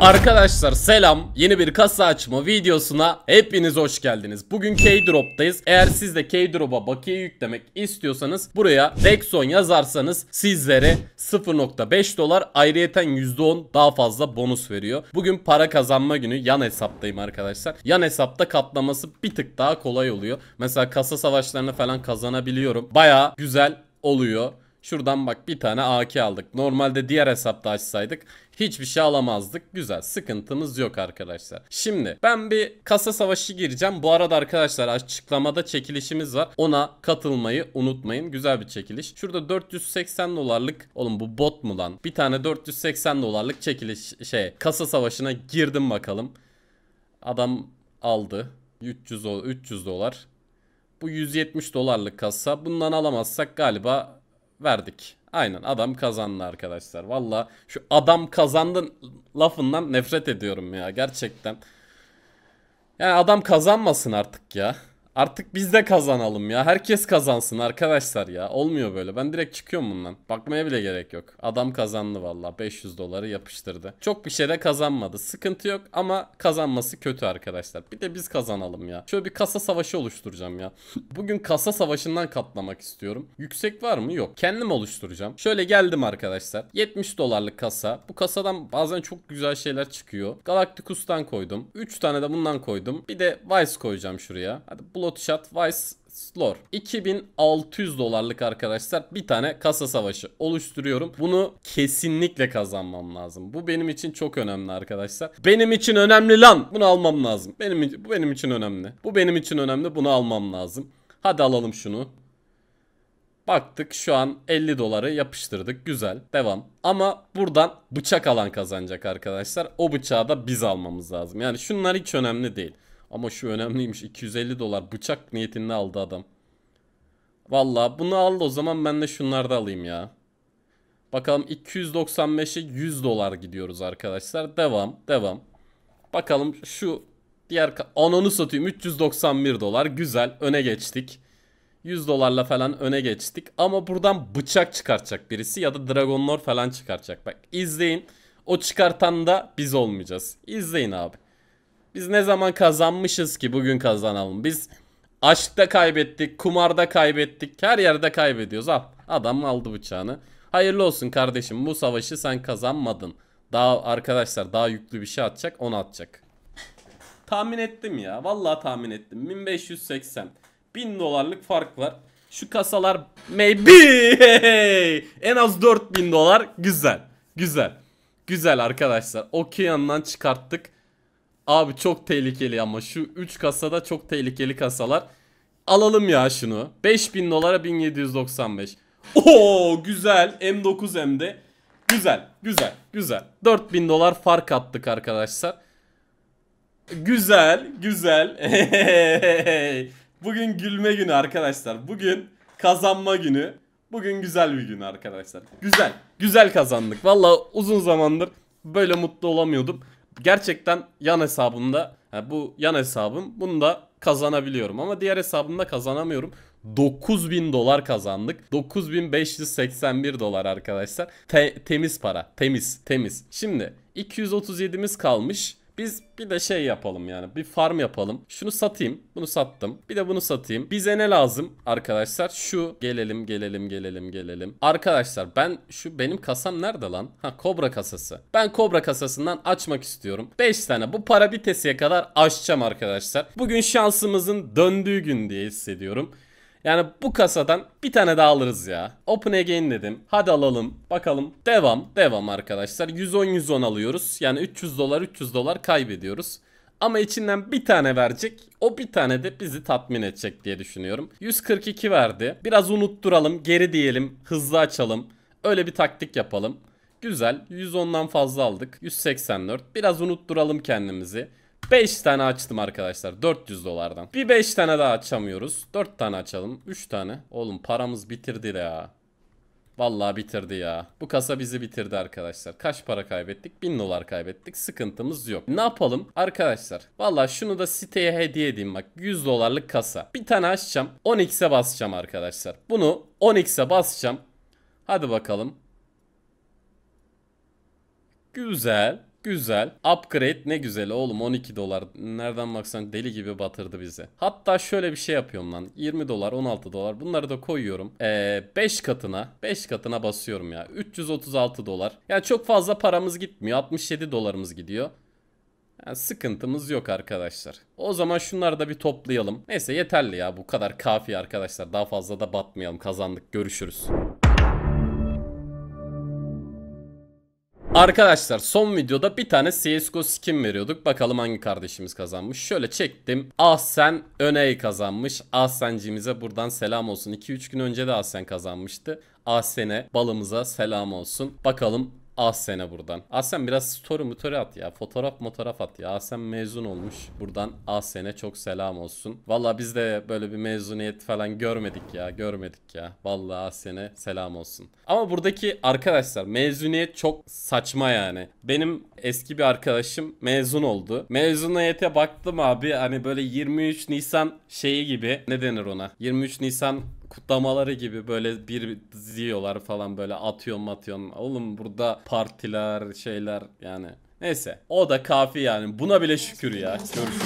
Arkadaşlar selam yeni bir kasa açma videosuna hepiniz hoş geldiniz Bugün k drop'tayız eğer siz de drop'a bakiye yüklemek istiyorsanız Buraya Dexon yazarsanız sizlere 0.5 dolar ayrıyeten %10 daha fazla bonus veriyor Bugün para kazanma günü yan hesaptayım arkadaşlar Yan hesapta katlaması bir tık daha kolay oluyor Mesela kasa savaşlarını falan kazanabiliyorum Baya güzel oluyor Şuradan bak bir tane AK aldık. Normalde diğer hesapta açsaydık hiçbir şey alamazdık. Güzel sıkıntımız yok arkadaşlar. Şimdi ben bir kasa savaşı gireceğim. Bu arada arkadaşlar açıklamada çekilişimiz var. Ona katılmayı unutmayın. Güzel bir çekiliş. Şurada 480 dolarlık oğlum bu bot mu lan? Bir tane 480 dolarlık çekiliş şey kasa savaşına girdim bakalım. Adam aldı. 300 300 dolar. Bu 170 dolarlık kasa. Bundan alamazsak galiba verdik. Aynen adam kazandı arkadaşlar. Valla şu adam kazandı lafından nefret ediyorum ya gerçekten. Yani adam kazanmasın artık ya. Artık biz de kazanalım ya. Herkes kazansın arkadaşlar ya. Olmuyor böyle. Ben direkt çıkıyorum bundan. Bakmaya bile gerek yok. Adam kazandı valla. 500 doları yapıştırdı. Çok bir şey de kazanmadı. Sıkıntı yok ama kazanması kötü arkadaşlar. Bir de biz kazanalım ya. Şöyle bir kasa savaşı oluşturacağım ya. Bugün kasa savaşından katlamak istiyorum. Yüksek var mı? Yok. Kendim oluşturacağım. Şöyle geldim arkadaşlar. 70 dolarlık kasa. Bu kasadan bazen çok güzel şeyler çıkıyor. Galacticus'tan koydum. 3 tane de bundan koydum. Bir de Vice koyacağım şuraya. Hadi bul Slot Shot Vice Slor 2600 dolarlık arkadaşlar bir tane kasa savaşı oluşturuyorum. Bunu kesinlikle kazanmam lazım. Bu benim için çok önemli arkadaşlar. Benim için önemli lan. Bunu almam lazım. Benim bu benim için önemli. Bu benim için önemli. Bunu almam lazım. Hadi alalım şunu. Baktık şu an 50 doları yapıştırdık. Güzel. Devam. Ama buradan bıçak alan kazanacak arkadaşlar. O bıçağı da biz almamız lazım. Yani şunlar hiç önemli değil. Ama şu önemliymiş 250 dolar bıçak niyetinde aldı adam. Valla bunu al o zaman ben de şunları da alayım ya. Bakalım 295'e 100 dolar gidiyoruz arkadaşlar. Devam devam. Bakalım şu diğer anonu satayım 391 dolar güzel öne geçtik. 100 dolarla falan öne geçtik. Ama buradan bıçak çıkartacak birisi ya da Dragon falan çıkartacak. Bak izleyin. O çıkartan da biz olmayacağız. İzleyin abi. Biz ne zaman kazanmışız ki bugün kazanalım? Biz aşkta kaybettik, kumarda kaybettik, her yerde kaybediyoruz. Al adam aldı bıçağını. Hayırlı olsun kardeşim bu savaşı sen kazanmadın. Daha arkadaşlar daha yüklü bir şey atacak onu atacak. tahmin ettim ya vallahi tahmin ettim. 1580 1000 dolarlık fark var. Şu kasalar maybe en az 4000 dolar güzel. Güzel. Güzel arkadaşlar. Okey yandan çıkarttık. Abi çok tehlikeli ama şu 3 kasada çok tehlikeli kasalar. Alalım ya şunu. 5000 dolara 1795. Oo güzel. M9 hem de. Güzel, güzel, güzel. 4000 dolar fark attık arkadaşlar. Güzel, güzel. Bugün gülme günü arkadaşlar. Bugün kazanma günü. Bugün güzel bir gün arkadaşlar. Güzel, güzel kazandık. Valla uzun zamandır böyle mutlu olamıyordum gerçekten yan hesabımda yani bu yan hesabım bunu da kazanabiliyorum ama diğer hesabımda kazanamıyorum. 9000 dolar kazandık. 9581 dolar arkadaşlar. Te temiz para. Temiz, temiz. Şimdi 237'miz kalmış. Biz bir de şey yapalım yani bir farm yapalım. Şunu satayım. Bunu sattım. Bir de bunu satayım. Bize ne lazım arkadaşlar? Şu gelelim gelelim gelelim gelelim. Arkadaşlar ben şu benim kasam nerede lan? Ha kobra kasası. Ben kobra kasasından açmak istiyorum. 5 tane bu para bitesiye kadar açacağım arkadaşlar. Bugün şansımızın döndüğü gün diye hissediyorum. Yani bu kasadan bir tane daha alırız ya. Open again dedim. Hadi alalım. Bakalım. Devam. Devam arkadaşlar. 110-110 alıyoruz. Yani 300 dolar 300 dolar kaybediyoruz. Ama içinden bir tane verecek. O bir tane de bizi tatmin edecek diye düşünüyorum. 142 verdi. Biraz unutturalım. Geri diyelim. Hızlı açalım. Öyle bir taktik yapalım. Güzel. 110'dan fazla aldık. 184. Biraz unutturalım kendimizi. 5 tane açtım arkadaşlar 400 dolardan. Bir 5 tane daha açamıyoruz. 4 tane açalım. 3 tane. Oğlum paramız bitirdi ya. Vallahi bitirdi ya. Bu kasa bizi bitirdi arkadaşlar. Kaç para kaybettik? 1000 dolar kaybettik. Sıkıntımız yok. Ne yapalım? Arkadaşlar Vallahi şunu da siteye hediye edeyim bak. 100 dolarlık kasa. Bir tane açacağım. 10x'e basacağım arkadaşlar. Bunu 10x'e basacağım. Hadi bakalım. Güzel. Güzel. Upgrade ne güzel oğlum 12 dolar. Nereden baksan deli gibi batırdı bizi. Hatta şöyle bir şey yapıyorum lan. 20 dolar 16 dolar bunları da koyuyorum. Ee, 5 katına 5 katına basıyorum ya. 336 dolar. Yani çok fazla paramız gitmiyor. 67 dolarımız gidiyor. Yani sıkıntımız yok arkadaşlar. O zaman şunları da bir toplayalım. Neyse yeterli ya bu kadar kafi arkadaşlar. Daha fazla da batmayalım kazandık görüşürüz. Arkadaşlar son videoda bir tane CSGO skin veriyorduk. Bakalım hangi kardeşimiz kazanmış. Şöyle çektim. Ahsen Öney kazanmış. Ahsencimize buradan selam olsun. 2-3 gün önce de Ahsen kazanmıştı. Ahsen'e balımıza selam olsun. Bakalım Asen'e buradan. Asen biraz story motoru at ya. Fotoğraf fotoğraf at ya. Asen mezun olmuş. Buradan Asen'e çok selam olsun. Valla biz de böyle bir mezuniyet falan görmedik ya. Görmedik ya. Valla Asen'e selam olsun. Ama buradaki arkadaşlar mezuniyet çok saçma yani. Benim eski bir arkadaşım mezun oldu. Mezuniyete baktım abi. Hani böyle 23 Nisan şeyi gibi. Ne denir ona? 23 Nisan kutlamaları gibi böyle bir diyorlar falan böyle atıyor matıyor Oğlum burada partiler şeyler yani. Neyse o da kafi yani buna bile şükür ya. Görüşürüz.